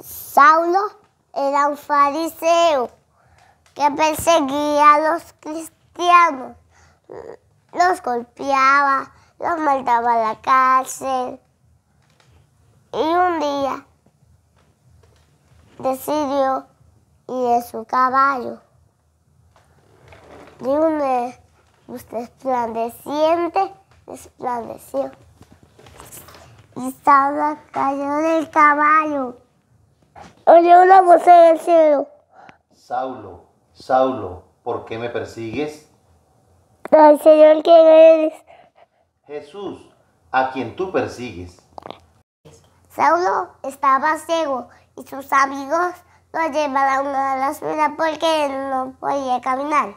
Saulo era un fariseo que perseguía a los cristianos, los golpeaba, los mandaba a la cárcel. Y un día decidió ir de su caballo de un usted resplandeciente, desplandeció Y Saulo cayó del caballo. Oye una voz en el cielo. Saulo, Saulo, ¿por qué me persigues? Ay, Señor, ¿quién eres? Jesús, a quien tú persigues. Saulo estaba ciego y sus amigos lo llevaron a la ciudad porque no podía caminar.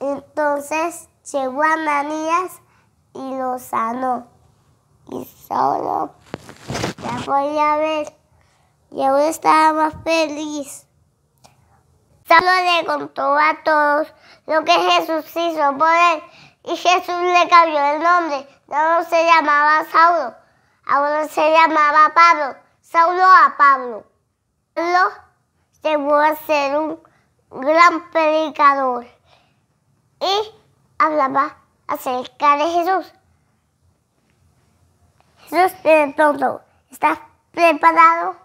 Entonces llegó a Ananías y lo sanó. Y Saulo ya podía ver y ahora estaba más feliz. Solo le contó a todos lo que Jesús hizo por él y Jesús le cambió el nombre. No se llamaba Saulo, ahora se llamaba Pablo. Saulo a Pablo. Pablo llegó a ser un gran predicador y hablaba acerca de Jesús. Jesús tiene eh, todo. ¿Estás preparado?